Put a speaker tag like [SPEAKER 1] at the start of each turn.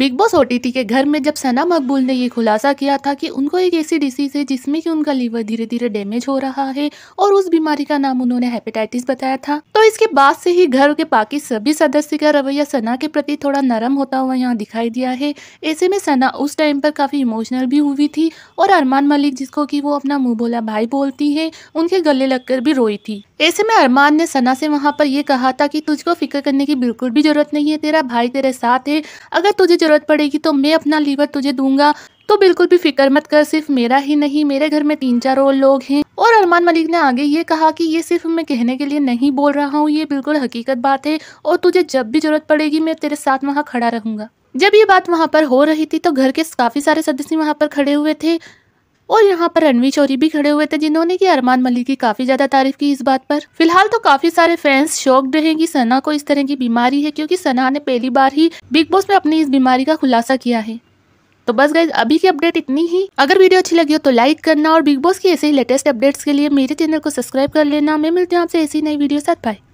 [SPEAKER 1] big boss OTT के घर में जब सना मकबूल ने ये खुलासा किया था कि उनको एक ऐसी डिसीज़ है जिसमें कि उनका लीवर धीरे धीरे डैमेज हो रहा है और उस बीमारी का नाम उन्होंने हेपेटाइटिस बताया था तो इसके बाद से ही घर के बाकी सभी सदस्य का रवैया सना के प्रति थोड़ा नरम होता हुआ यहाँ दिखाई दिया है ऐसे में सना उस टाइम पर काफ़ी इमोशनल भी हुई थी और अरमान मलिक जिसको कि वो अपना मुँह बोला भाई बोलती है उनके गले लगकर भी रोई थी ऐसे में अरमान ने सना से वहाँ पर यह कहा था कि तुझको फिक्र करने की बिल्कुल भी ज़रूरत नहीं है तेरा भाई तेरे साथ है अगर तुझे ज़रूरत पड़ेगी तो मैं अपना लीवर तुझे दूंगा तो बिल्कुल भी फिक्र मत कर सिर्फ मेरा ही नहीं मेरे घर में तीन चार और लोग हैं और अरमान मलिक ने आगे ये कहा कि ये सिर्फ मैं कहने के लिए नहीं बोल रहा हूँ ये बिल्कुल हकीकत बात है और तुझे जब भी ज़रूरत पड़ेगी मैं तेरे साथ वहाँ खड़ा रहूंगा जब ये बात वहाँ पर हो रही थी तो घर के काफ़ी सारे सदस्य वहाँ पर खड़े हुए थे और यहाँ पर रणवीर चौरी भी खड़े हुए थे जिन्होंने की अरमान मलिक की काफी ज्यादा तारीफ की इस बात पर फिलहाल तो काफी सारे फैंस शॉक्ड रहे की सना को इस तरह की बीमारी है क्योंकि सना ने पहली बार ही बिग बॉस में अपनी इस बीमारी का खुलासा किया है तो बस गई अभी की अपडेट इतनी ही अगर वीडियो अच्छी लगी हो तो लाइक करना और बिग बॉस की ऐसे ही लेटेस्ट अपडेट्स के लिए मेरे चैनल को सब्सक्राइब कर लेना मैं मिलती हूँ आपसे ऐसी नई वीडियो साथ बाय